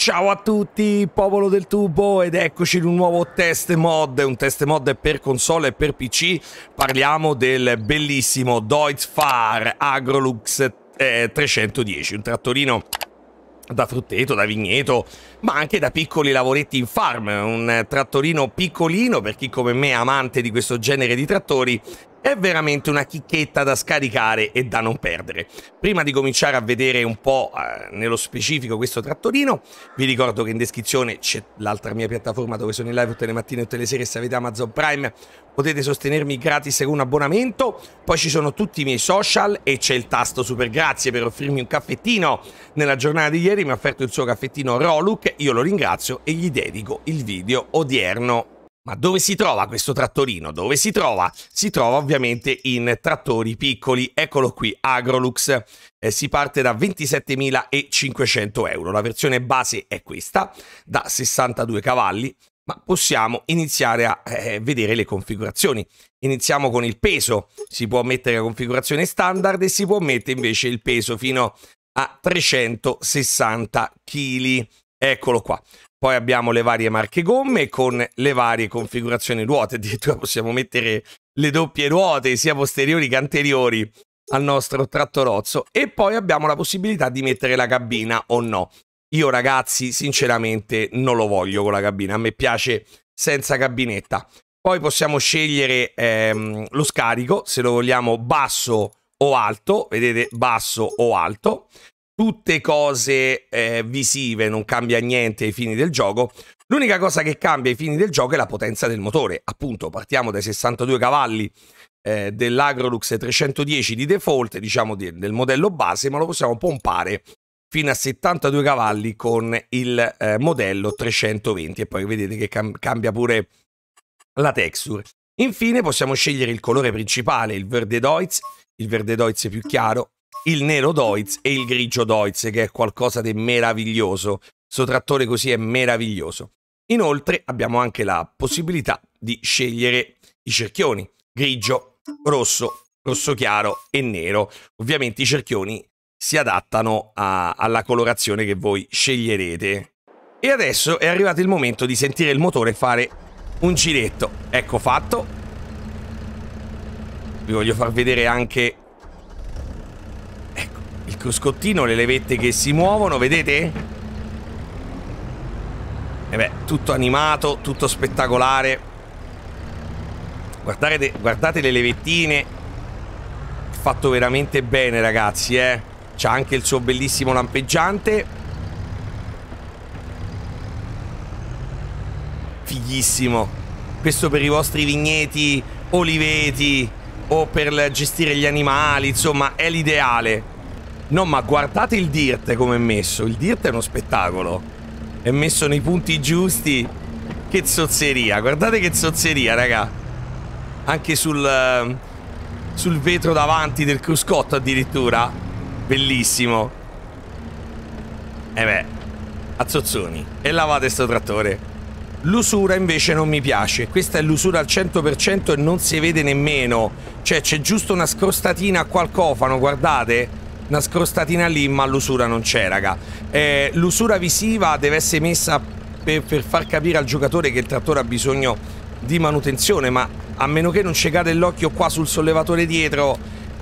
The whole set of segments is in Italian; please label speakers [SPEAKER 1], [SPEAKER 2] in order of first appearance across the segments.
[SPEAKER 1] Ciao a tutti, popolo del tubo, ed eccoci in un nuovo test mod, un test mod per console e per PC. Parliamo del bellissimo Deutz Fahr Agrolux eh, 310, un trattorino da frutteto, da vigneto, ma anche da piccoli lavoretti in farm, un trattorino piccolino per chi come me è amante di questo genere di trattori è veramente una chicchetta da scaricare e da non perdere. Prima di cominciare a vedere un po' eh, nello specifico questo trattorino, vi ricordo che in descrizione c'è l'altra mia piattaforma dove sono in live tutte le mattine e tutte le sere. Se avete Amazon Prime potete sostenermi gratis con un abbonamento. Poi ci sono tutti i miei social e c'è il tasto super grazie per offrirmi un caffettino. Nella giornata di ieri mi ha offerto il suo caffettino Roluc, io lo ringrazio e gli dedico il video odierno ma dove si trova questo trattorino? Dove si trova? Si trova ovviamente in trattori piccoli, eccolo qui, Agrolux. Eh, si parte da 27.500 euro, la versione base è questa, da 62 cavalli, ma possiamo iniziare a eh, vedere le configurazioni. Iniziamo con il peso, si può mettere la configurazione standard e si può mettere invece il peso fino a 360 kg. Eccolo qua. Poi abbiamo le varie marche gomme con le varie configurazioni ruote, addirittura possiamo mettere le doppie ruote sia posteriori che anteriori al nostro trattorozzo e poi abbiamo la possibilità di mettere la cabina o no. Io ragazzi sinceramente non lo voglio con la cabina, a me piace senza cabinetta. Poi possiamo scegliere ehm, lo scarico, se lo vogliamo basso o alto, vedete basso o alto tutte cose eh, visive, non cambia niente ai fini del gioco. L'unica cosa che cambia ai fini del gioco è la potenza del motore. Appunto, partiamo dai 62 cavalli eh, dell'Agrolux 310 di default, diciamo di, del modello base, ma lo possiamo pompare fino a 72 cavalli con il eh, modello 320 e poi vedete che cam cambia pure la texture. Infine possiamo scegliere il colore principale, il verde Deutz, il verde Deutz più chiaro, il nero Deutz e il grigio Deutz, che è qualcosa di meraviglioso. Questo trattore così è meraviglioso. Inoltre abbiamo anche la possibilità di scegliere i cerchioni, grigio, rosso, rosso chiaro e nero. Ovviamente i cerchioni si adattano a, alla colorazione che voi sceglierete. E adesso è arrivato il momento di sentire il motore fare un giretto. Ecco fatto. Vi voglio far vedere anche cruscottino, le levette che si muovono, vedete? E eh beh, tutto animato, tutto spettacolare. Guardate, guardate le levettine. Fatto veramente bene, ragazzi, eh. C'ha anche il suo bellissimo lampeggiante. Fighissimo. Questo per i vostri vigneti, oliveti o per gestire gli animali, insomma, è l'ideale. No, ma guardate il Dirt come è messo. Il Dirt è uno spettacolo. È messo nei punti giusti. Che zozzeria. Guardate che zozzeria, raga. Anche sul... Eh, sul vetro davanti del cruscotto addirittura. Bellissimo. E eh beh. A zozzoni. E lavate sto trattore. L'usura invece non mi piace, questa è l'usura al 100% e non si vede nemmeno, cioè c'è giusto una scrostatina qua al cofano, guardate, una scrostatina lì, ma l'usura non c'è, raga. Eh, l'usura visiva deve essere messa per, per, far capire al giocatore che il trattore ha bisogno di manutenzione, ma a meno che non ci cade l'occhio qua sul sollevatore dietro,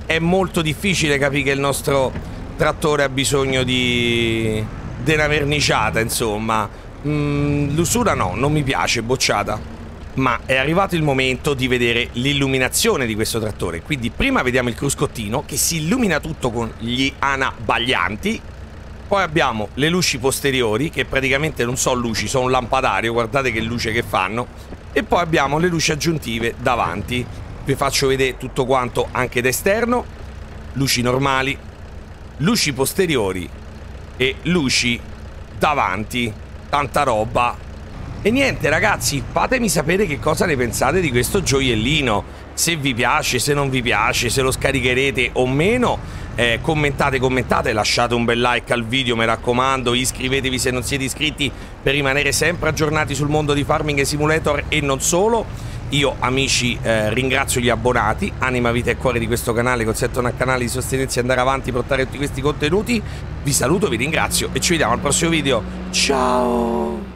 [SPEAKER 1] è molto difficile capire che il nostro trattore ha bisogno di... una verniciata, insomma. Mm, l'usura no, non mi piace, bocciata ma è arrivato il momento di vedere l'illuminazione di questo trattore. Quindi prima vediamo il cruscottino che si illumina tutto con gli anabaglianti, poi abbiamo le luci posteriori che praticamente non sono luci, sono un lampadario, guardate che luce che fanno, e poi abbiamo le luci aggiuntive davanti. Vi faccio vedere tutto quanto anche da esterno, luci normali, luci posteriori e luci davanti, tanta roba e niente ragazzi, fatemi sapere che cosa ne pensate di questo gioiellino. Se vi piace, se non vi piace, se lo scaricherete o meno. Eh, commentate, commentate, lasciate un bel like al video, mi raccomando, iscrivetevi se non siete iscritti per rimanere sempre aggiornati sul mondo di Farming Simulator e non solo. Io amici eh, ringrazio gli abbonati, anima, vita e cuore di questo canale, consentono al canale di sostenersi e andare avanti, portare tutti questi contenuti. Vi saluto, vi ringrazio e ci vediamo al prossimo video. Ciao!